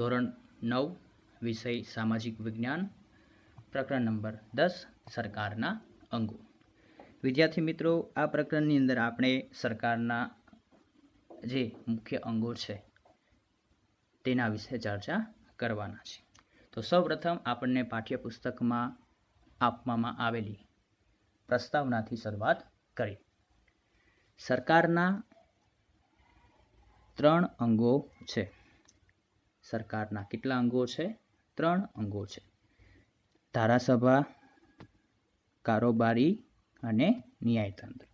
ધોરણ નવ વિષય સામાજિક વિજ્ઞાન પ્રકરણ નંબર દસ સરકારના અંગો વિદ્યાર્થી મિત્રો આ પ્રકરણની અંદર આપણે સરકારના જે મુખ્ય અંગો છે તેના વિશે ચર્ચા કરવાના છે તો સૌપ્રથમ આપણને પાઠ્યપુસ્તકમાં આપવામાં આવેલી પ્રસ્તાવનાથી શરૂઆત કરી સરકારના ત્રણ અંગો છે સરકારના કેટલા અંગો છે ત્રણ અંગો છે ધારાસભા કારોબારી અને ન્યાયતંત્ર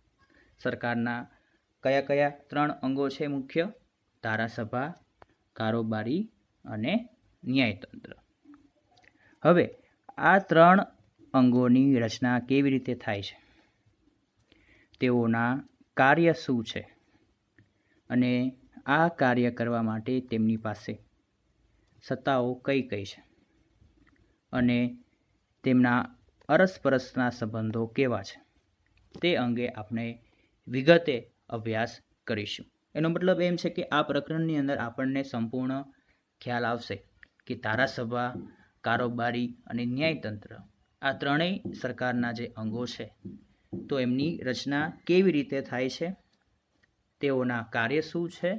સરકારના કયા કયા ત્રણ અંગો છે મુખ્ય ધારાસભા કારોબારી અને ન્યાયતંત્ર હવે આ ત્રણ અંગોની રચના કેવી રીતે થાય છે તેઓના કાર્ય શું છે અને આ કાર્ય કરવા માટે તેમની પાસે સત્તાઓ કઈ કઈ છે અને તેમના અરસપરસના સંબંધો કેવા છે તે અંગે આપણે વિગતે અભ્યાસ કરીશું એનો મતલબ એમ છે કે આ પ્રકરણની અંદર આપણને સંપૂર્ણ ખ્યાલ આવશે કે ધારાસભા કારોબારી અને ન્યાયતંત્ર આ ત્રણેય સરકારના જે અંગો છે તો એમની રચના કેવી રીતે થાય છે તેઓના કાર્ય શું છે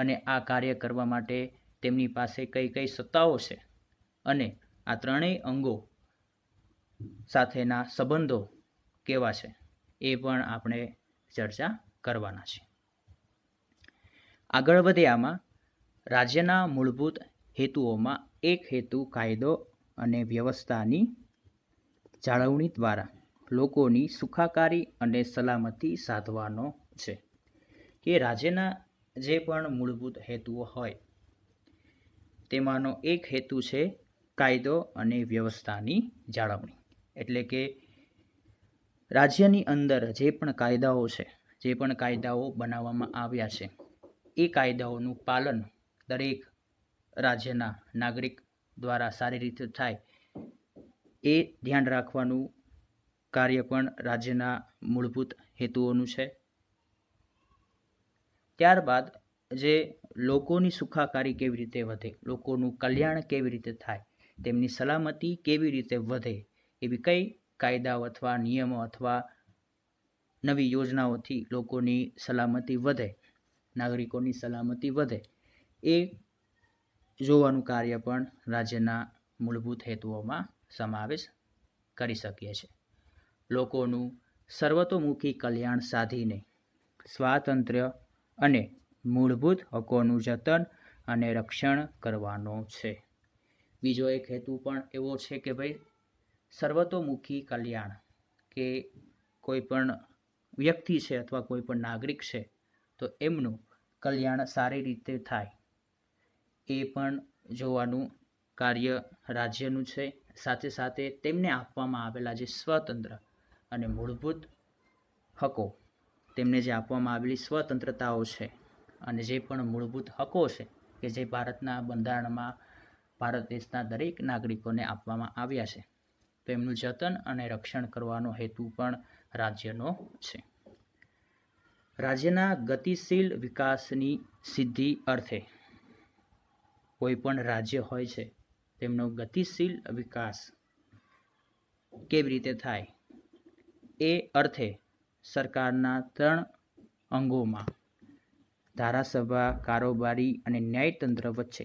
અને આ કાર્ય કરવા માટે તેમની પાસે કઈ કઈ સત્તાઓ છે અને આ ત્રણેય અંગો સાથેના સંબંધો કેવા છે એ પણ આપણે ચર્ચા કરવાના છે આગળ વધ્યામાં રાજ્યના મૂળભૂત હેતુઓમાં એક હેતુ કાયદો અને વ્યવસ્થાની જાળવણી દ્વારા લોકોની સુખાકારી અને સલામતી સાધવાનો છે કે રાજ્યના જે પણ મૂળભૂત હેતુઓ હોય તેમાંનો એક હેતુ છે કાયદો અને વ્યવસ્થાની જાળવણી એટલે કે રાજ્યની અંદર જે પણ કાયદાઓ છે જે પણ કાયદાઓ બનાવવામાં આવ્યા છે એ કાયદાઓનું પાલન દરેક રાજ્યના નાગરિક દ્વારા સારી રીતે થાય એ ધ્યાન રાખવાનું કાર્ય પણ રાજ્યના મૂળભૂત હેતુઓનું છે ત્યારબાદ જે લોકોની સુખાકારી કેવી રીતે વધે લોકોનું કલ્યાણ કેવી રીતે થાય તેમની સલામતી કેવી રીતે વધે એવી કઈ કાયદાઓ અથવા નિયમો અથવા નવી યોજનાઓથી લોકોની સલામતી વધે નાગરિકોની સલામતી વધે એ જોવાનું કાર્ય પણ રાજ્યના મૂળભૂત હેતુઓમાં સમાવેશ કરી શકીએ છીએ લોકોનું સર્વતોમુખી કલ્યાણ સાધીને સ્વાતંત્ર્ય અને મૂળભૂત હકોનું જતન અને રક્ષણ કરવાનો છે બીજો એક હેતુ પણ એવો છે કે ભાઈ સર્વતોમુખી કલ્યાણ કે કોઈ પણ વ્યક્તિ છે અથવા કોઈ પણ નાગરિક છે તો એમનું કલ્યાણ સારી રીતે થાય એ પણ જોવાનું કાર્ય રાજ્યનું છે સાથે સાથે તેમને આપવામાં આવેલા જે સ્વતંત્ર અને મૂળભૂત હકો તેમને જે આપવામાં આવેલી સ્વતંત્રતાઓ છે અને જે પણ મૂળભૂત હકો છે કે જે ભારતના બંધારણમાં ભારત દેશના દરેક નાગરિકોને આપવામાં આવ્યા છે તેમનું જતન અને રક્ષણ કરવાનો હેતુ પણ રાજ્યનો છે રાજ્યના ગતિશીલ વિકાસની સિદ્ધિ અર્થે કોઈ પણ રાજ્ય હોય છે તેમનો ગતિશીલ વિકાસ કેવી રીતે થાય એ અર્થે સરકારના ત્રણ અંગોમાં ધારાસભા કારોબારી અને ન્યાયતંત્ર વચ્ચે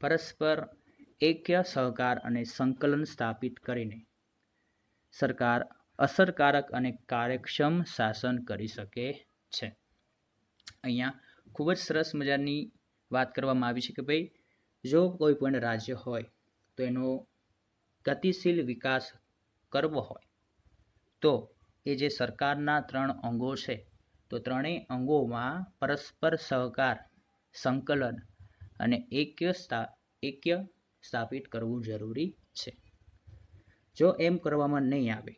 પરસ્પર એક્ય સહકાર અને સંકલન સ્થાપિત કરીને સરકાર અસરકારક અને કાર્યક્ષમ શાસન કરી શકે છે અહીંયા ખૂબ જ સરસ મજાની વાત કરવામાં આવી છે કે ભાઈ જો કોઈ પણ રાજ્ય હોય તો એનો ગતિશીલ વિકાસ કરવો હોય તો એ જે સરકારના ત્રણ અંગો છે તો ત્રણેય અંગોમાં પરસ્પર સહકાર સંકલન અને એક્ય સ્થા એક્ય સ્થાપિત કરવું જરૂરી છે જો એમ કરવામાં નહીં આવે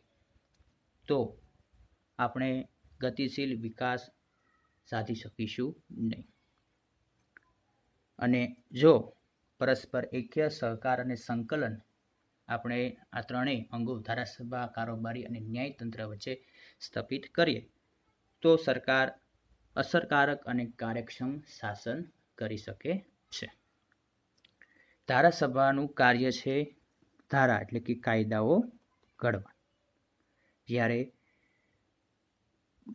તો આપણે ગતિશીલ વિકાસ સાધી શકીશું નહીં અને જો પરસ્પર એક્ય સહકાર અને સંકલન આપણે આ ત્રણેય અંગો ધારાસભા કારોબારી અને ન્યાયતંત્ર વચ્ચે સ્થાપિત કરીએ તો સરકાર અસરકારક અને કાર્યક્ષમ શાસન કરી શકે છે ધારાસભાનું કાર્ય છે ધારા એટલે કે કાયદાઓ ઘડવા જ્યારે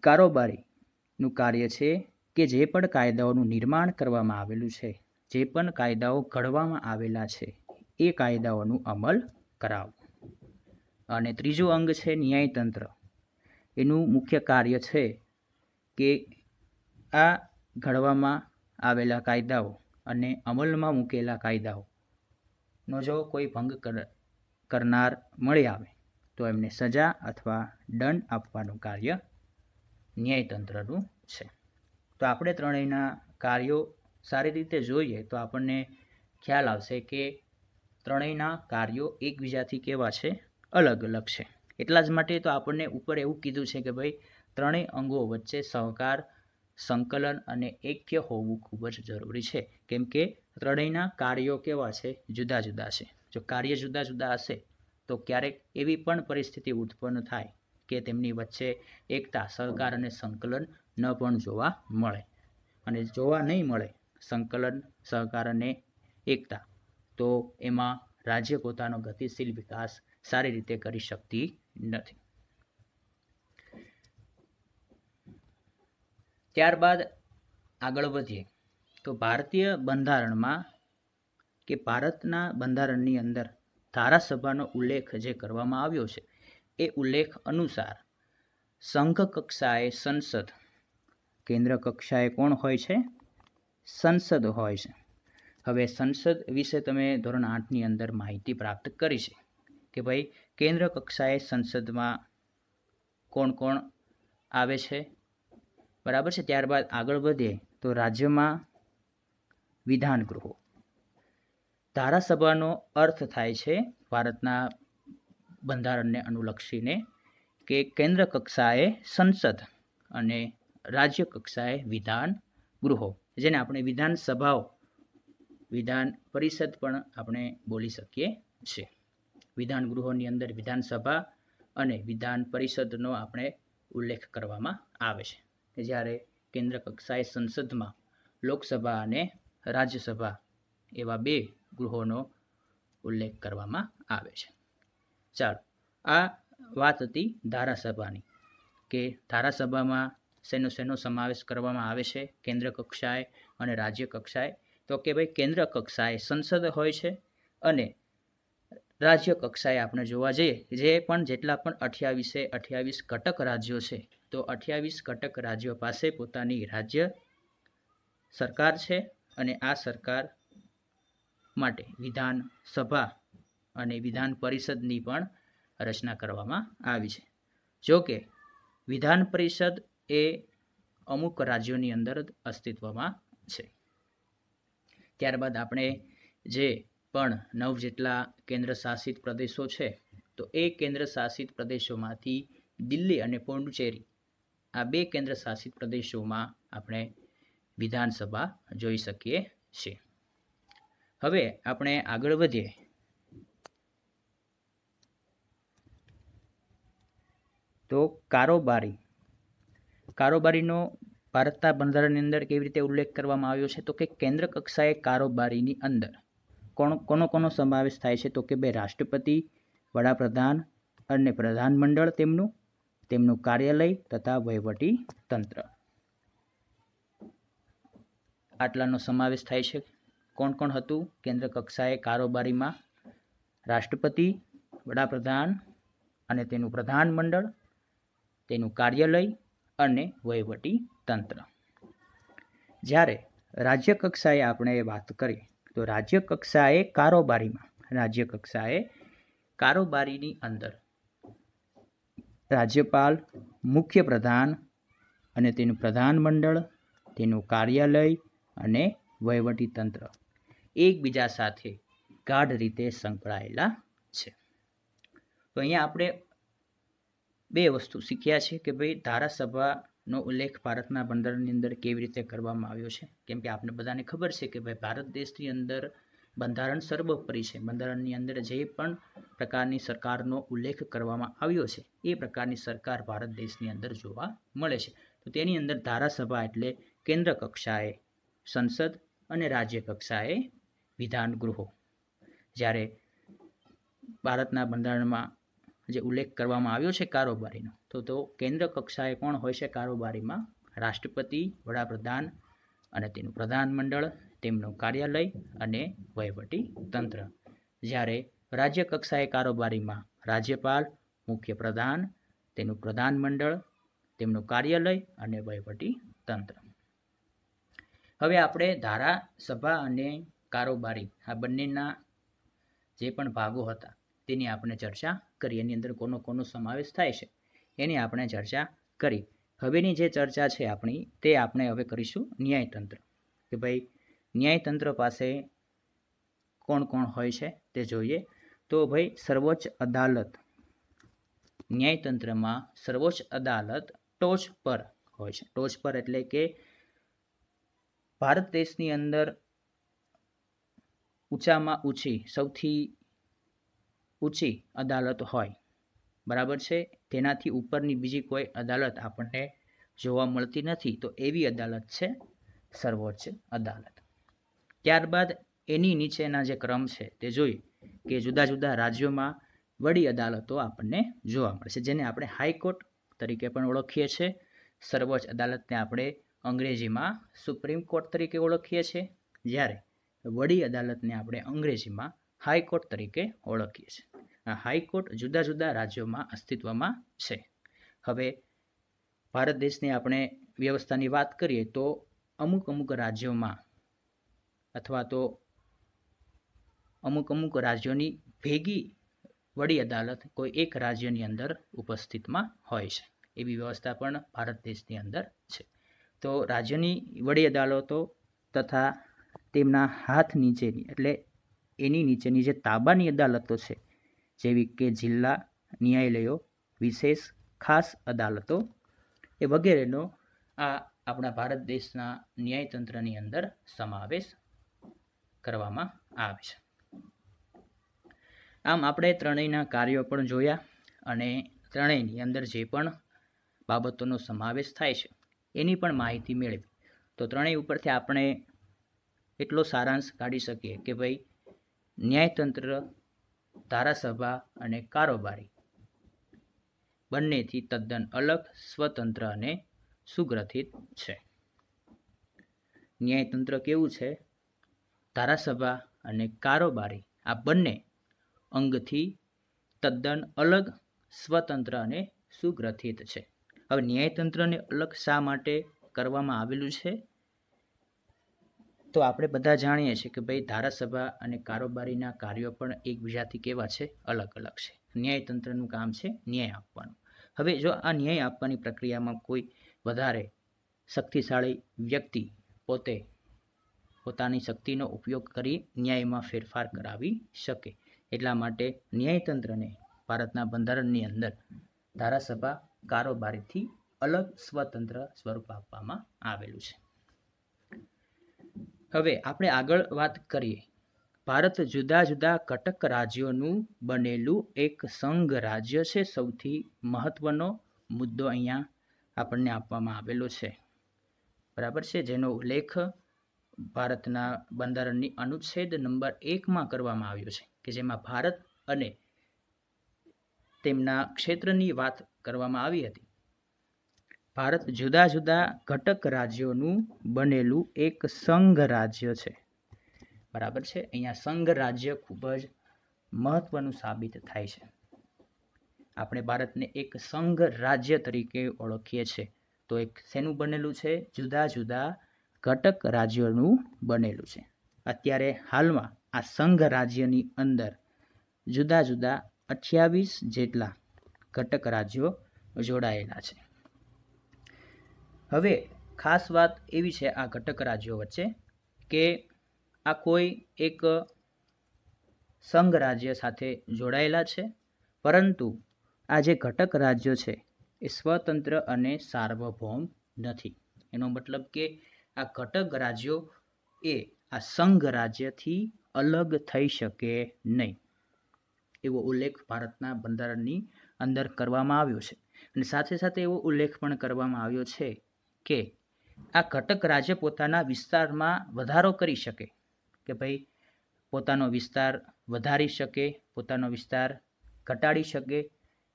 કારોબારીનું કાર્ય છે કે જે પણ કાયદાઓનું નિર્માણ કરવામાં આવેલું છે જે પણ કાયદાઓ ઘડવામાં આવેલા છે એ કાયદાઓનું અમલ કરાવવો અને ત્રીજું અંગ છે ન્યાયતંત્ર એનું મુખ્ય કાર્ય છે કે આ ઘડવામાં આવેલા કાયદાઓ અને અમલમાં મૂકેલા કાયદાઓનો જો કોઈ ભંગ કરનાર મળી આવે તો એમને સજા અથવા દંડ આપવાનું કાર્ય ન્યાયતંત્રનું છે તો આપણે ત્રણેયના કાર્યો સારી રીતે જોઈએ તો આપણને ખ્યાલ આવશે કે ત્રણેયના કાર્યો એકબીજાથી કેવા છે અલગ અલગ છે એટલા જ માટે તો આપણને ઉપર એવું કીધું છે કે ભાઈ ત્રણેય અંગો વચ્ચે સહકાર સંકલન અને એક્ય હોવું ખૂબ જ જરૂરી છે કેમ કે ત્રણેયના કાર્યો કેવા છે જુદા જુદા છે જો કાર્ય જુદા જુદા હશે તો ક્યારેક એવી પણ પરિસ્થિતિ ઉત્પન્ન થાય કે તેમની વચ્ચે એકતા સહકાર અને સંકલન ન પણ જોવા મળે અને જોવા નહીં મળે સંકલન સહકાર અને એકતા તો એમાં રાજ્ય પોતાનો ગતિશીલ વિકાસ સારી રીતે કરી શકતી નથી ત્યારબાદ આગળ વધીએ તો ભારતીય બંધારણમાં કે ભારતના બંધારણની અંદર ધારાસભાનો ઉલ્લેખ જે કરવામાં આવ્યો છે એ ઉલ્લેખ અનુસાર સંઘ કક્ષાએ સંસદ કેન્દ્ર કક્ષાએ કોણ હોય છે સંસદ હોય છે હવે સંસદ વિશે તમે ધોરણ આઠની અંદર માહિતી પ્રાપ્ત કરી છે કે ભાઈ કેન્દ્ર કક્ષાએ સંસદમાં કોણ કોણ આવે છે બરાબર છે ત્યારબાદ આગળ વધીએ તો રાજ્યમાં વિધાન ગૃહો ધારાસભાનો અર્થ થાય છે ભારતના બંધારણને અનુલક્ષીને કે કેન્દ્ર કક્ષાએ સંસદ અને રાજ્ય કક્ષાએ વિધાન ગૃહો જેને આપણે વિધાનસભાઓ વિધાન પરિષદ પણ આપણે બોલી શકીએ છીએ વિધાન ગૃહોની અંદર વિધાનસભા અને વિધાન પરિષદનો આપણે ઉલ્લેખ કરવામાં આવે છે જ્યારે કેન્દ્ર કક્ષાએ સંસદમાં લોકસભા અને રાજ્યસભા એવા બે ગૃહોનો ઉલ્લેખ કરવામાં આવે છે ચાલો આ વાત હતી ધારાસભાની કે ધારાસભામાં શેનો શેનો સમાવેશ કરવામાં આવે છે કેન્દ્ર કક્ષાએ અને રાજ્ય કક્ષાએ તો કે ભાઈ કેન્દ્ર કક્ષાએ સંસદ હોય છે અને રાજ્ય કક્ષાએ આપણે જોવા જઈએ જે પણ જેટલા પણ અઠ્યાવીસે અઠ્યાવીસ ઘટક રાજ્યો છે તો અઠ્યાવીસ ઘટક રાજ્યો પાસે પોતાની રાજ્ય સરકાર છે અને આ સરકાર માટે વિધાનસભા અને વિધાન પરિષદની પણ રચના કરવામાં આવી છે જોકે વિધાન પરિષદ એ અમુક રાજ્યોની અંદર જ અસ્તિત્વમાં છે ત્યારબાદ આપણે જે પણ નવ જેટલા કેન્દ્ર શાસિત પ્રદેશો છે તો એ કેન્દ્ર શાસિત પ્રદેશોમાંથી દિલ્હી અને પોંડુચેરી આ બે કેન્દ્ર શાસિત પ્રદેશોમાં આપણે વિધાનસભા જોઈ શકીએ છીએ હવે આપણે આગળ વધીએ તો કારોબારી કારોબારીનો ભારતના બંધારણની અંદર કેવી રીતે ઉલ્લેખ કરવામાં આવ્યો છે તો કે કેન્દ્ર કક્ષાએ કારોબારીની અંદર કોણ કોનો કોનો સમાવેશ થાય છે તો કે બે રાષ્ટ્રપતિ વડાપ્રધાન અને પ્રધાનમંડળ તેમનું તેમનું કાર્યાલય તથા વહીવટી તંત્ર આટલાનો સમાવેશ થાય છે કોણ કોણ હતું કેન્દ્ર કક્ષાએ કારોબારીમાં રાષ્ટ્રપતિ વડાપ્રધાન અને તેનું પ્રધાનમંડળ તેનું કાર્યાલય અને વહીવટી તંત્ર જ્યારે રાજ્ય કક્ષાએ આપણે વાત કરી તો રાજ્ય કક્ષાએ કારોબારીમાં રાજ્ય કક્ષાએ કારોબારીની અંદર રાજ્યપાલ મુખ્ય પ્રધાન અને તેનું પ્રધાનમંડળ તેનું કાર્યાલય અને વહીવટીતંત્ર એકબીજા સાથે ગાઢ રીતે સંકળાયેલા છે તો અહીંયા આપણે બે વસ્તુ શીખ્યા છે કે ભાઈ ધારાસભાનો ઉલ્લેખ ભારતના બંધારણની અંદર કેવી રીતે કરવામાં આવ્યો છે કેમ કે આપણે બધાને ખબર છે કે ભાઈ ભારત દેશની અંદર બંધારણ સર્વોપરી છે બંધારણની અંદર જે પણ પ્રકારની સરકારનો ઉલ્લેખ કરવામાં આવ્યો છે એ પ્રકારની સરકાર ભારત દેશની અંદર જોવા મળે છે તો તેની અંદર ધારાસભા એટલે કેન્દ્ર કક્ષાએ સંસદ અને રાજ્ય કક્ષાએ વિધાન ગૃહો જ્યારે ભારતના બંધારણમાં જે ઉલ્લેખ કરવામાં આવ્યો છે કારોબારીનો તો તો કેન્દ્ર કક્ષાએ કોણ હોય છે કારોબારીમાં રાષ્ટ્રપતિ વડાપ્રધાન અને તેનું પ્રધાનમંડળ તેમનું કાર્યાલય અને વહીવટી તંત્ર જ્યારે રાજ્ય કક્ષાએ કારોબારીમાં રાજ્યપાલ મુખ્ય પ્રધાન તેનું પ્રધાનમંડળ તેમનું કાર્યાલય અને વહીવટી તંત્ર હવે આપણે ધારાસભા અને કારોબારી આ બંનેના જે પણ ભાગો હતા તેની આપણે ચર્ચા કરી એની અંદર કોનો કોનો સમાવેશ થાય છે એની આપણે ચર્ચા કરી હવેની જે ચર્ચા છે આપણી તે આપણે હવે કરીશું ન્યાયતંત્ર કે ભાઈ ન્યાયતંત્ર પાસે કોણ કોણ હોય છે તે જોઈએ તો ભાઈ સર્વોચ્ચ અદાલત ન્યાયતંત્રમાં સર્વોચ્ચ અદાલત ટોચ પર હોય છે ટોચ પર એટલે કે ભારત દેશની અંદર ઊંચામાં ઊંચી સૌથી ઊંચી અદાલત હોય બરાબર છે તેનાથી ઉપરની બીજી કોઈ અદાલત આપણને જોવા મળતી નથી તો એવી અદાલત છે સર્વોચ્ચ અદાલત ત્યારબાદ એની નીચેના જે ક્રમ છે તે જોઈ કે જુદા જુદા રાજ્યોમાં વડી અદાલતો આપણને જોવા મળશે જેને આપણે હાઈકોર્ટ તરીકે પણ ઓળખીએ છીએ સર્વોચ્ચ અદાલતને આપણે અંગ્રેજીમાં સુપ્રીમ કોર્ટ તરીકે ઓળખીએ છીએ જ્યારે વડી અદાલતને આપણે અંગ્રેજીમાં હાઈકોર્ટ તરીકે ઓળખીએ છીએ આ હાઈકોર્ટ જુદા જુદા રાજ્યોમાં અસ્તિત્વમાં છે હવે ભારત દેશની આપણે વ્યવસ્થાની વાત કરીએ તો અમુક અમુક રાજ્યોમાં અથવા તો અમુક અમુક રાજ્યોની ભેગી વડી અદાલત કોઈ એક રાજ્યની અંદર ઉપસ્થિતમાં હોય છે એવી વ્યવસ્થા પણ ભારત દેશની અંદર છે તો રાજ્યની વડી અદાલતો તથા તેમના હાથ નીચેની એટલે એની નીચેની જે તાબાની અદાલતો છે જેવી કે જિલ્લા ન્યાયાલયો વિશેષ ખાસ અદાલતો એ વગેરેનો આ આપણા ભારત દેશના ન્યાયતંત્રની અંદર સમાવેશ કરવામાં આવે છે આમ આપણે ત્રણેયના કાર્યો પણ જોયા અને ત્રણેયની અંદર જે પણ બાબતોનો સમાવેશ થાય છે એની પણ માહિતી મેળવી તો ત્રણેય ઉપરથી આપણે એટલો સારાંશ કાઢી શકીએ કે ભાઈ ન્યાયતંત્ર ધારાસભા અને કારોબારી બંનેથી તદ્દન અલગ સ્વતંત્ર અને સુગ્રથિત છે ન્યાયતંત્ર કેવું છે ધારાસભા અને કારોબારી આ બંને અંગથી તદ્દન અલગ સ્વતંત્ર અને સુગ્રથિત છે હવે ન્યાયતંત્રને અલગ શા માટે કરવામાં આવેલું છે તો આપણે બધા જાણીએ છીએ કે ભાઈ ધારાસભા અને કારોબારીના કાર્યો પણ એકબીજાથી કેવા છે અલગ અલગ છે ન્યાયતંત્રનું કામ છે ન્યાય આપવાનું હવે જો આ ન્યાય આપવાની પ્રક્રિયામાં કોઈ વધારે શક્તિશાળી વ્યક્તિ પોતે પોતાની શક્તિનો ઉપયોગ કરી ન્યાયમાં ફેરફાર કરાવી શકે એટલા માટે ન્યાયતંત્રને ભારતના બંધારણની અંદર ધારાસભા કારોબારીથી અલગ સ્વતંત્ર સ્વરૂપ આપવામાં આવેલું છે હવે આપણે આગળ વાત કરીએ ભારત જુદા જુદા કટક રાજ્યોનું બનેલું એક સંઘ રાજ્ય છે સૌથી મહત્વનો મુદ્દો અહીંયા આપણને આપવામાં આવેલો છે બરાબર છે જેનો ઉલ્લેખ ભારતના બંધારણની અનુચ્છેદ નંબર એકમાં કરવામાં આવ્યો છે કે જેમાં ભારત અને તેમના ક્ષેત્રની વાત કરવામાં આવી હતી ભારત જુદા જુદા ઘટક રાજ્યોનું બનેલું એક સંઘ રાજ્ય છે બરાબર છે અહીંયા સંઘ રાજ્ય ખૂબ જ મહત્વનું સાબિત થાય છે આપણે ભારતને એક સંઘ રાજ્ય તરીકે ઓળખીએ છીએ તો એક શેનું બનેલું છે જુદા જુદા ઘટક રાજ્યોનું બનેલું છે અત્યારે હાલમાં આ સંઘ રાજ્યની અંદર જુદા જુદા અઠ્યાવીસ જેટલા ઘટક રાજ્યો જોડાયેલા છે હવે ખાસ વાત એવી છે આ ઘટક રાજ્યો વચ્ચે કે આ કોઈ એક સંઘ રાજ્ય સાથે જોડાયેલા છે પરંતુ આ જે ઘટક રાજ્યો છે એ સ્વતંત્ર અને સાર્વભૌમ નથી એનો મતલબ કે આ ઘટક રાજ્યો એ આ સંઘ રાજ્યથી અલગ થઈ શકે નહીં એવો ઉલ્લેખ ભારતના બંધારણની અંદર કરવામાં આવ્યો છે અને સાથે સાથે એવો ઉલ્લેખ પણ કરવામાં આવ્યો છે કે આ ઘટક રાજ્ય પોતાના વિસ્તારમાં વધારો કરી શકે કે ભાઈ પોતાનો વિસ્તાર વધારી શકે પોતાનો વિસ્તાર ઘટાડી શકે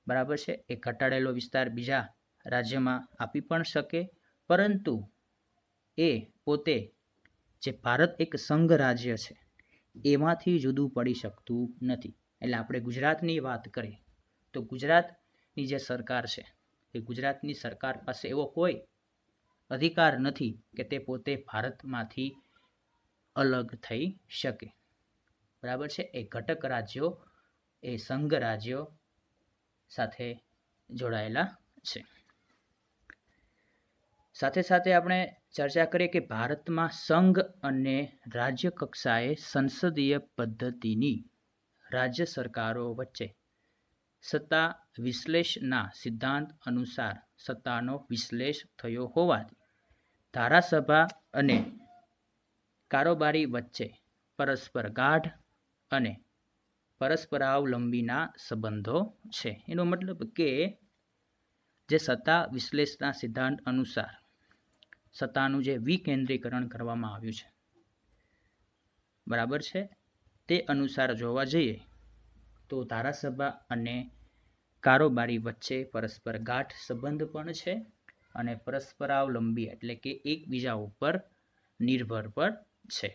બરાબર છે એ ઘટાડેલો વિસ્તાર બીજા રાજ્યમાં આપી પણ શકે પરંતુ એ પોતે જે ભારત એક સંઘ રાજ્ય છે એમાંથી જુદું પડી શકતું નથી એટલે આપણે ગુજરાતની વાત કરીએ તો ગુજરાતની જે સરકાર છે એ ગુજરાતની સરકાર પાસે એવો કોઈ અધિકાર નથી કે તે પોતે ભારતમાંથી અલગ થઈ શકે બરાબર છે એ ઘટક રાજ્યો એ સંઘ રાજ્યો સાથે જોડાયેલા છે સાથે સાથે આપણે ચર્ચા કરીએ કે ભારતમાં સંઘ અને રાજ્ય કક્ષાએ સંસદીય પદ્ધતિની રાજ્ય સરકારો વચ્ચે સત્તા વિશ્લેષના સિદ્ધાંત અનુસાર સત્તાનો વિશ્લેષ થયો હોવાથી ધારાસભા અને કારોબારી વચ્ચે પરસ્પર ગાઢ અને પરસ્પરાવલંબીના સંબંધો છે એનો મતલબ કે જે સત્તા વિશ્લેષના સિદ્ધાંત અનુસાર સત્તાનું જે વિકેન્દ્રીકરણ કરવામાં આવ્યું છે બરાબર છે તે અનુસાર જોવા જઈએ તો ધારાસભા અને કારોબારી વચ્ચે પરસ્પર ગાંઠ સંબંધ પણ છે અને પરસ્પરાવલંબી એટલે કે એકબીજા ઉપર નિર્ભર પણ છે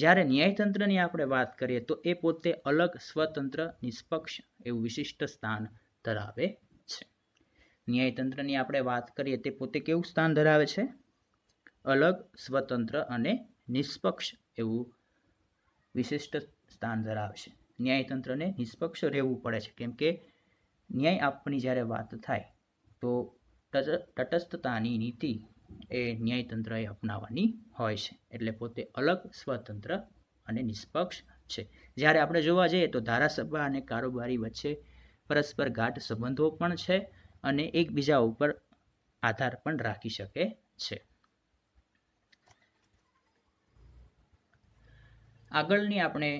જ્યારે ન્યાયતંત્રની આપણે વાત કરીએ તો એ પોતે અલગ સ્વતંત્ર નિષ્પક્ષ એવું વિશિષ્ટ સ્થાન ધરાવે ન્યાયતંત્રની આપણે વાત કરીએ તે પોતે કેવું સ્થાન ધરાવે છે અલગ સ્વતંત્ર અને નિષ્પક્ષ એવું વિશિષ્ટ સ્થાન ધરાવે છે ન્યાયતંત્રને નિષ્પક્ષ રહેવું પડે છે કેમ કે ન્યાય આપવાની જ્યારે વાત થાય તો તટસ્થતાની નીતિ એ ન્યાયતંત્રએ અપનાવવાની હોય છે એટલે પોતે અલગ સ્વતંત્ર અને નિષ્પક્ષ છે જ્યારે આપણે જોવા જઈએ તો ધારાસભા અને કારોબારી વચ્ચે પરસ્પર ગાઢ સંબંધો પણ છે અને એકબીજા ઉપર આધાર પણ રાખી શકે છે આગળની આપણે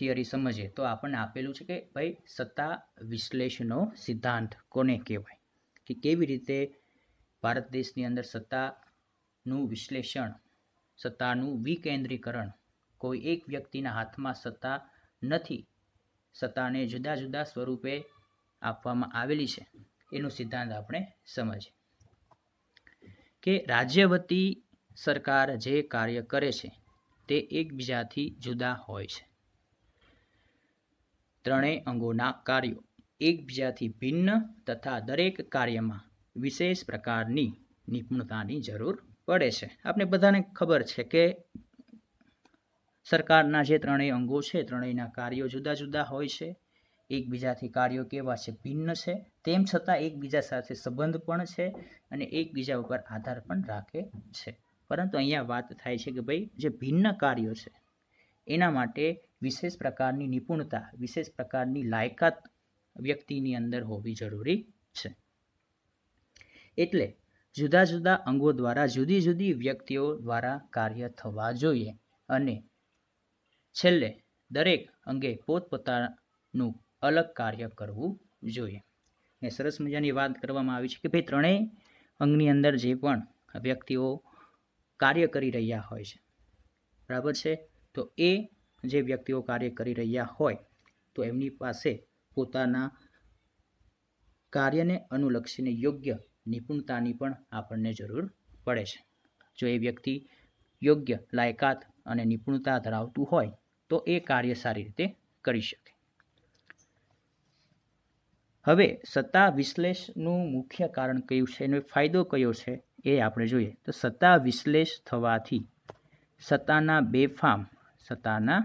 થિયરી સમજીએ તો આપણને આપેલું છે કે ભાઈ સત્તા વિશ્લેષણનો સિદ્ધાંત કોને કહેવાય કે કેવી રીતે ભારત દેશની અંદર સત્તાનું વિશ્લેષણ સત્તાનું વિકેન્દ્રીકરણ કોઈ એક વ્યક્તિના હાથમાં સત્તા નથી સત્તાને જુદા જુદા સ્વરૂપે આપવામાં આવેલી છે એનો સિદ્ધાંત આપણે સમજીએ કે રાજ્ય વતી સરકાર જે કાર્ય કરે છે તે એકબીજાથી જુદા હોય છે ત્રણેય અંગોના કાર્યો એકબીજાથી ભિન્ન તથા દરેક કાર્યમાં વિશેષ પ્રકારની નિપુણતાની જરૂર પડે છે આપણે બધાને ખબર છે કે સરકારના જે ત્રણેય અંગો છે ત્રણેયના કાર્યો જુદા જુદા હોય છે એકબીજાથી કાર્યો કેવા છે ભિન્ન છે તેમ છતાં એકબીજા સાથે સંબંધ પણ છે અને એકબીજા ઉપર આધાર પણ રાખે છે પરંતુ અહીંયા વાત થાય છે કે ભાઈ જે ભિન્ન કાર્યો છે એના માટે વિશેષ પ્રકારની નિપુણતા વિશેષ પ્રકારની લાયકાત વ્યક્તિની અંદર હોવી જરૂરી છે એટલે જુદા જુદા અંગો દ્વારા જુદી જુદી વ્યક્તિઓ દ્વારા કાર્ય થવા જોઈએ અને છેલ્લે દરેક અંગે પોતપોતાનું અલગ કાર્ય કરવું જોઈએ ને સરસ મજાની વાત કરવામાં આવી છે કે ભાઈ ત્રણેય અંગની અંદર જે પણ વ્યક્તિઓ કાર્ય કરી રહ્યા હોય છે બરાબર છે તો એ જે વ્યક્તિઓ કાર્ય કરી રહ્યા હોય તો એમની પાસે પોતાના કાર્યને અનુલક્ષીને યોગ્ય નિપુણતાની પણ આપણને જરૂર પડે છે જો એ વ્યક્તિ યોગ્ય લાયકાત અને નિપુણતા ધરાવતું હોય તો એ કાર્ય સારી રીતે કરી શકે હવે સત્તા વિશ્લેષનું મુખ્ય કારણ કયું છે એનો ફાયદો કયો છે એ આપણે જોઈએ તો સત્તા વિશ્લેષ થવાથી સત્તાના બેફામ સત્તાના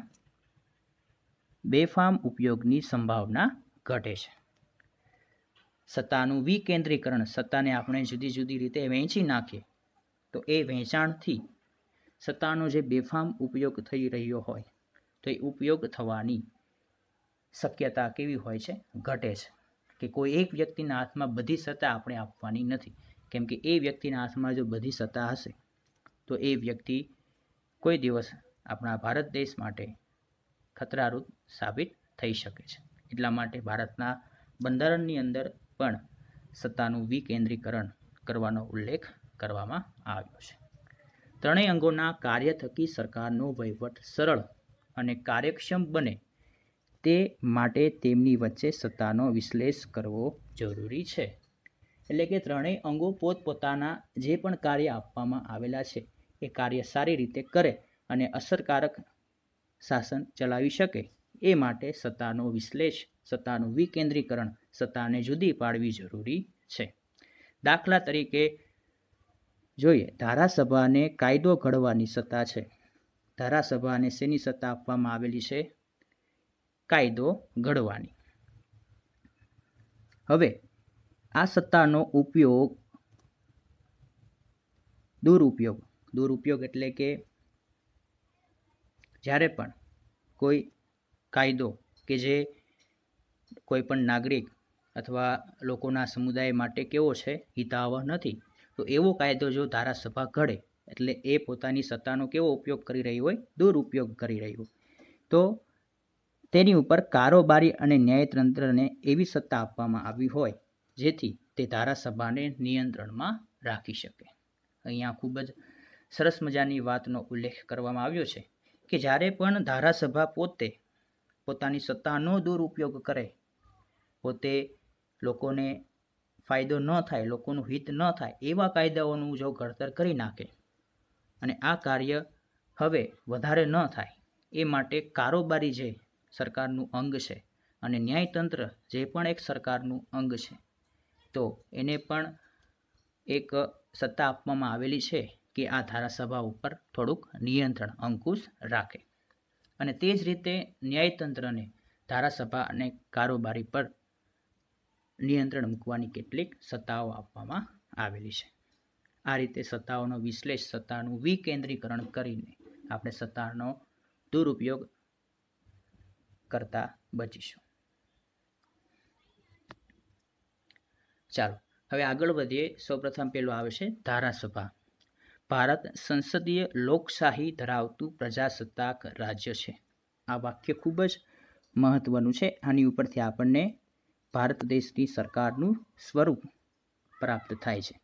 બેફામ ઉપયોગની સંભાવના ઘટે છે સત્તાનું વિકેન્દ્રીકરણ સત્તાને આપણે જુદી જુદી રીતે વહેંચી નાખીએ તો એ વહેંચાણથી સત્તાનો જે બેફામ ઉપયોગ થઈ રહ્યો હોય તો એ ઉપયોગ થવાની શક્યતા કેવી હોય છે ઘટે છે કે કોઈ એક વ્યક્તિના હાથમાં બધી સત્તા આપણે આપવાની નથી કેમ કે એ વ્યક્તિના હાથમાં જો બધી સત્તા હશે તો એ વ્યક્તિ કોઈ દિવસ આપણા ભારત દેશ માટે ખતરારૂપ સાબિત થઈ શકે છે એટલા માટે ભારતના બંધારણની અંદર પણ સત્તાનું વિકેન્દ્રીકરણ કરવાનો ઉલ્લેખ કરવામાં આવ્યો છે ત્રણેય અંગોના કાર્ય થકી સરકારનો વહીવટ સરળ અને કાર્યક્ષમ બને તે માટે તેમની વચ્ચે સત્તાનો વિશ્લેષ કરવો જરૂરી છે એટલે કે ત્રણેય અંગો પોતપોતાના જે પણ કાર્ય આપવામાં આવેલા છે એ કાર્ય સારી રીતે કરે અને અસરકારક શાસન ચલાવી શકે એ માટે સત્તાનો વિશ્લેષ સત્તાનું વિકેન્દ્રીકરણ સત્તાને જુદી પાડવી જરૂરી છે દાખલા તરીકે જોઈએ ધારાસભાને કાયદો ઘડવાની સત્તા છે ધારાસભાને શેની સત્તા આપવામાં આવેલી છે કાયદો ઘડવાની હવે આ સત્તાનો ઉપયોગ દુરુપયોગ દુરુપયોગ એટલે કે જ્યારે પણ કોઈ કાયદો કે જે કોઈ પણ નાગરિક અથવા લોકોના સમુદાય માટે કેવો છે હિતાવહ નથી તો એવો કાયદો જો ધારાસભા ઘડે એટલે એ પોતાની સત્તાનો કેવો ઉપયોગ કરી રહી હોય દુરુપયોગ કરી રહી હોય તો તેની ઉપર કારોબારી અને ન્યાયતંત્રને એવી સત્તા આપવામાં આવી હોય જેથી તે ધારાસભાને નિયંત્રણમાં રાખી શકે અહીંયા ખૂબ જ સરસ મજાની વાતનો ઉલ્લેખ કરવામાં આવ્યો છે કે જ્યારે પણ ધારાસભા પોતે પોતાની સત્તાનો દુરુપયોગ કરે પોતે લોકોને ફાયદો ન થાય લોકોનું હિત ન થાય એવા કાયદાઓનું જો ઘડતર કરી નાખે અને આ કાર્ય હવે વધારે ન થાય એ માટે કારોબારી જે સરકારનું અંગ છે અને ન્યાયતંત્ર જે પણ એક સરકારનું અંગ છે તો એને પણ એક સત્તા આપવામાં આવેલી છે કે આ ધારાસભા ઉપર થોડુંક નિયંત્રણ અંકુશ રાખે અને તે જ રીતે ન્યાયતંત્રને ધારાસભા અને કારોબારી પર નિયંત્રણ મૂકવાની કેટલીક સત્તાઓ આપવામાં આવેલી છે આ રીતે સત્તાઓનો વિશ્લેષ સત્તાનું વિકેન્દ્રીકરણ કરીને આપણે સત્તાનો દુરુપયોગ કરતા બચીશું ચાલો હવે આગળ વધીએ સૌપ્રથમ પેલું આવે છે ધારાસભા ભારત સંસદીય લોકશાહી ધરાવતું પ્રજાસત્તાક રાજ્ય છે આ વાક્ય ખૂબ જ મહત્ત્વનું છે આની ઉપરથી આપણને ભારત દેશની સરકારનું સ્વરૂપ પ્રાપ્ત થાય છે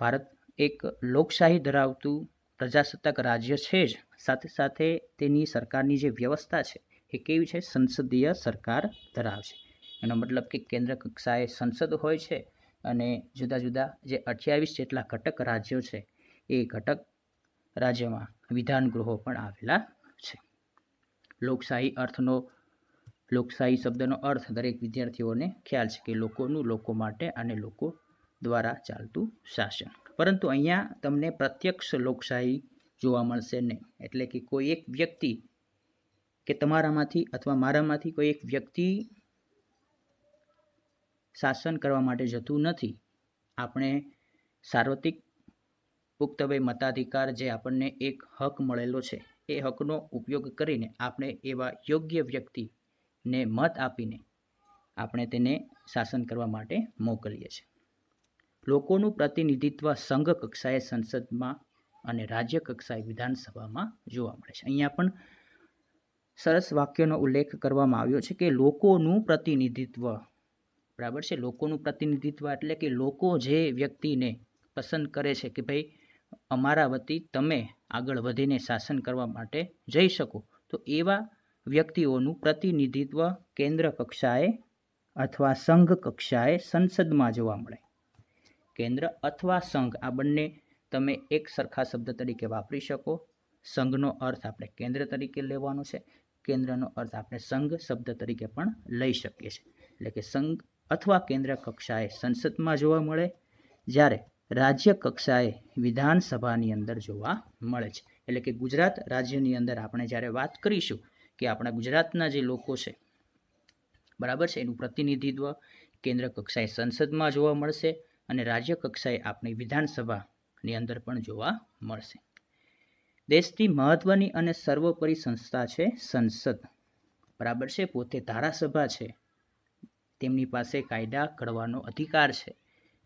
ભારત એક લોકશાહી ધરાવતું પ્રજાસત્તાક રાજ્ય છે જ સાથે સાથે તેની સરકારની જે વ્યવસ્થા છે એ કેવી છે સંસદીય સરકાર ધરાવશે એનો મતલબ કે કેન્દ્ર કક્ષાએ સંસદ હોય છે અને જુદા જુદા જે અઠ્યાવીસ જેટલા ઘટક રાજ્યો છે એ ઘટક રાજ્યમાં વિધાન ગૃહો પણ આવેલા છે લોકશાહી અર્થનો લોકશાહી શબ્દનો અર્થ દરેક વિદ્યાર્થીઓને ખ્યાલ છે કે લોકોનું લોકો માટે અને લોકો દ્વારા ચાલતું શાસન પરંતુ અહીંયા તમને પ્રત્યક્ષ લોકશાહી જોવા મળશે નહીં એટલે કે કોઈ એક વ્યક્તિ કે તમારામાંથી અથવા મારામાંથી કોઈ એક વ્યક્તિ શાસન કરવા માટે જતું નથી આપણે સાર્વત્રિક પુખ્ત મતાધિકાર જે આપણને એક હક મળેલો છે એ હકનો ઉપયોગ કરીને આપણે એવા યોગ્ય વ્યક્તિને મત આપીને આપણે તેને શાસન કરવા માટે મોકલીએ છીએ લોકોનું પ્રતિનિધિત્વ સંઘ કક્ષાએ સંસદમાં અને રાજ્ય કક્ષાએ વિધાનસભામાં જોવા મળે છે અહીંયા પણ સરસ વાક્યનો ઉલ્લેખ કરવામાં આવ્યો છે કે લોકોનું પ્રતિનિધિત્વ બરાબર છે લોકોનું પ્રતિનિધિત્વ એટલે કે લોકો જે વ્યક્તિને પસંદ કરે છે કે ભાઈ અમારા વતી તમે આગળ વધીને શાસન કરવા માટે જઈ શકો તો એવા વ્યક્તિઓનું પ્રતિનિધિત્વ કેન્દ્ર કક્ષાએ અથવા સંઘ કક્ષાએ સંસદમાં જોવા મળે કેન્દ્ર અથવા સંઘ આ બંને તમે એક સરખા શબ્દ તરીકે વાપરી શકો સંઘનો અર્થ આપણે કેન્દ્ર તરીકે લેવાનો છે કેન્દ્રનો અર્થ આપણે સંઘ શબ્દ તરીકે પણ લઈ શકીએ છીએ એટલે કે સંઘ અથવા કેન્દ્ર કક્ષાએ સંસદમાં જોવા મળે જ્યારે રાજ્ય કક્ષાએ વિધાનસભાની અંદર જોવા મળે છે એટલે કે ગુજરાત રાજ્યની અંદર આપણે જ્યારે વાત કરીશું કે આપણા ગુજરાતના જે લોકો છે બરાબર છે એનું પ્રતિનિધિત્વ કેન્દ્ર કક્ષાએ સંસદમાં જોવા મળશે અને રાજ્ય કક્ષાએ આપણી વિધાનસભાની અંદર પણ જોવા મળશે દેશની મહત્ત્વની અને સર્વોપરી સંસ્થા છે સંસદ બરાબર છે પોતે ધારાસભા છે તેમની પાસે કાયદા ઘડવાનો અધિકાર છે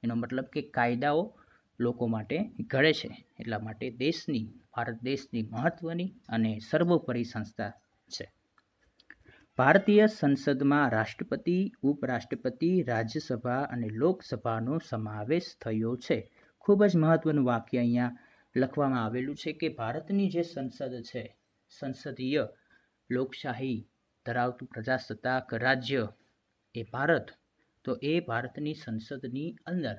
એનો મતલબ કે કાયદાઓ લોકો માટે ઘડે છે એટલા માટે દેશની ભારત દેશની મહત્ત્વની અને સર્વોપરી સંસ્થા છે ભારતીય સંસદમાં રાષ્ટ્રપતિ ઉપરાષ્ટ્રપતિ રાજ્યસભા અને લોકસભાનો સમાવેશ થયો છે ખૂબ જ મહત્ત્વનું વાક્ય અહીંયા લખવામાં આવેલું છે કે ભારતની જે સંસદ છે સંસદીય લોકશાહી ધરાવતું પ્રજાસત્તાક રાજ્ય એ ભારત તો એ ભારતની સંસદની અંદર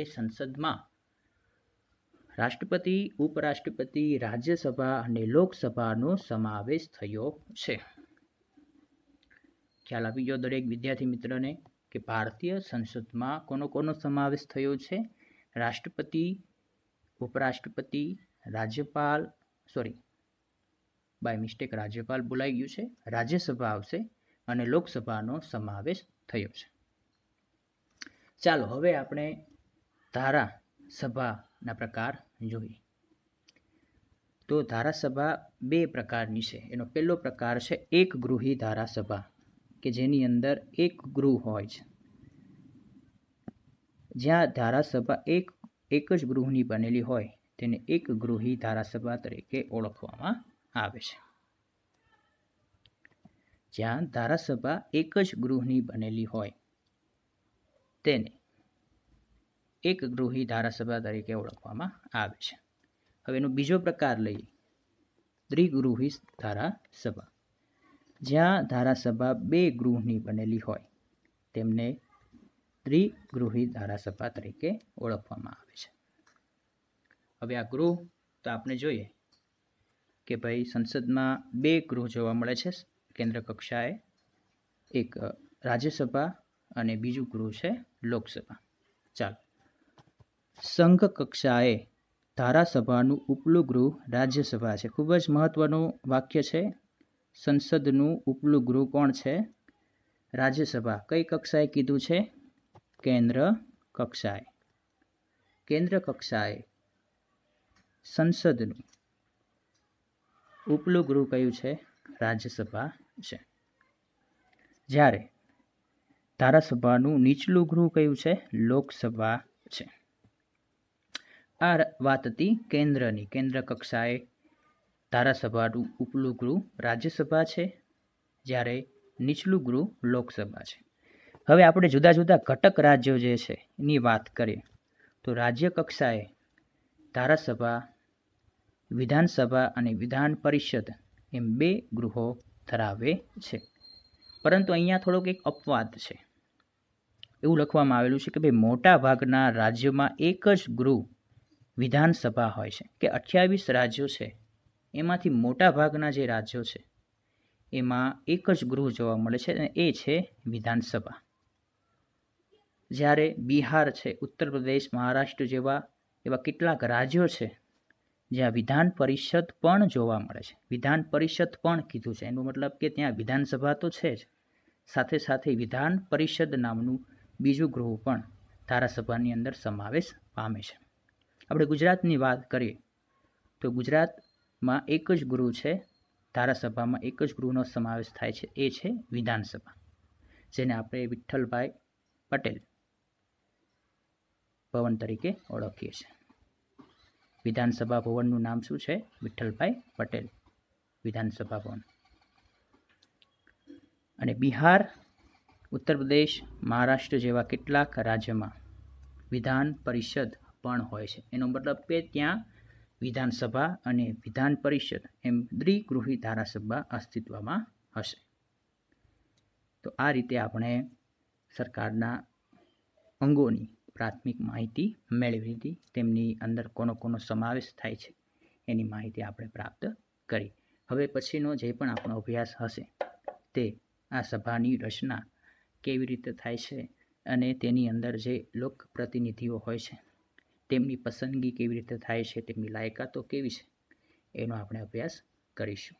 એ સંસદમાં રાષ્ટ્રપતિ ઉપરાષ્ટ્રપતિ રાજ્યસભા અને લોકસભાનો સમાવેશ થયો છે ખ્યાલ આવી ગયો દરેક વિદ્યાર્થી મિત્રને કે ભારતીય સંસદમાં કોનો કોનો સમાવેશ થયો છે રાષ્ટ્રપતિ ઉપરાષ્ટ્રપતિ રાજ્યપાલ સોરી બાય મિસ્ટેક રાજ્યપાલ બોલાઈ ગયું છે રાજ્યસભા આવશે અને લોકસભાનો સમાવેશ થયો છે ચાલો હવે આપણે ધારા સભાના પ્રકાર જોઈએ તો ધારાસભા બે પ્રકારની છે એનો પહેલો પ્રકાર છે એક ગૃહી ધારાસભા કે જેની અંદર એક ગૃહ હોય છે જ્યાં ધારાસભા એક એક જ ગૃહની બનેલી હોય તેને એક ગૃહી ધારાસભા તરીકે ઓળખવામાં આવે છે જ્યાં ધારાસભા એક જ ગૃહની બનેલી હોય તેને એક ગૃહી ધારાસભા તરીકે ઓળખવામાં આવે છે હવેનો બીજો પ્રકાર લઈએ દ્વિગૃહી ધારાસભા જ્યાં ધારાસભા બે ગૃહની બનેલી હોય તેમને ત્રિગૃહી ધારાસભા તરીકે ઓળખવામાં આવે છે હવે આ ગૃહ તો આપણે જોઈએ કે ભાઈ સંસદમાં બે ગૃહ જોવા મળે છે કેન્દ્ર કક્ષાએ એક રાજ્યસભા અને બીજું ગૃહ છે લોકસભા ચાલો સંઘ કક્ષાએ ધારાસભાનું ઉપલું ગૃહ રાજ્યસભા છે ખૂબ જ મહત્ત્વનું વાક્ય છે સંસદનું ઉપલું ગૃહ કોણ છે રાજ્યસભા કઈ કક્ષાએ કીધું છે કેન્દ્ર કક્ષાએ કેન્દ્ર કક્ષાએ સંસદનું ઉપલું ગૃહ કયું છે રાજ્યસભા છે જ્યારે ધારાસભાનું નીચલું ગૃહ કયું છે લોકસભા છે આ વાત હતી કેન્દ્રની કેન્દ્ર કક્ષાએ ધારાસભાનું ઉપલું ગૃહ રાજ્યસભા છે જ્યારે નીચલું ગૃહ લોકસભા છે હવે આપણે જુદા જુદા ઘટક રાજ્યો જે છે એની વાત કરીએ તો રાજ્ય કક્ષાએ ધારાસભા વિધાનસભા અને વિધાન પરિષદ એમ બે ગૃહો ધરાવે છે પરંતુ અહીંયા થોડોક એક અપવાદ છે એવું લખવામાં આવેલું છે કે ભાઈ મોટા ભાગના રાજ્યોમાં એક જ ગૃહ વિધાનસભા હોય છે કે અઠ્યાવીસ રાજ્યો છે એમાંથી મોટા ભાગના જે રાજ્યો છે એમાં એક જ ગૃહ જોવા મળે છે અને એ છે વિધાનસભા જ્યારે બિહાર છે ઉત્તર પ્રદેશ મહારાષ્ટ્ર જેવા એવા કેટલાક રાજ્યો છે જ્યાં વિધાન પરિષદ પણ જોવા મળે છે વિધાન પરિષદ પણ કીધું છે એનો મતલબ કે ત્યાં વિધાનસભા તો છે જ સાથે સાથે વિધાન પરિષદ નામનું બીજું ગૃહ પણ ધારાસભાની અંદર સમાવેશ પામે છે આપણે ગુજરાતની વાત કરીએ તો ગુજરાતમાં એક જ ગૃહ છે ધારાસભામાં એક જ ગૃહનો સમાવેશ થાય છે એ છે વિધાનસભા જેને આપણે વિઠ્ઠલભાઈ પટેલ ભવન તરીકે ઓળખીએ છીએ વિધાનસભા ભવનનું નામ શું છે વિઠ્ઠલભાઈ પટેલ વિધાનસભા ભવન અને બિહાર ઉત્તર પ્રદેશ મહારાષ્ટ્ર જેવા કેટલાક રાજ્યમાં વિધાન પરિષદ પણ હોય છે એનો મતલબ કે ત્યાં વિધાનસભા અને વિધાન પરિષદ એમ દ્વિગૃહી ધારાસભા અસ્તિત્વમાં હશે તો આ રીતે આપણે સરકારના અંગોની પ્રાથમિક માહિતી મેળવી હતી તેમની અંદર કોનો કોનો સમાવેશ થાય છે એની માહિતી આપણે પ્રાપ્ત કરી હવે પછીનો જે પણ આપણો અભ્યાસ હશે તે આ સભાની રચના કેવી રીતે થાય છે અને તેની અંદર જે લોકપ્રતિનિધિઓ હોય છે તેમની પસંદગી કેવી રીતે થાય છે તેમની લાયકાતો કેવી છે એનો આપણે અભ્યાસ કરીશું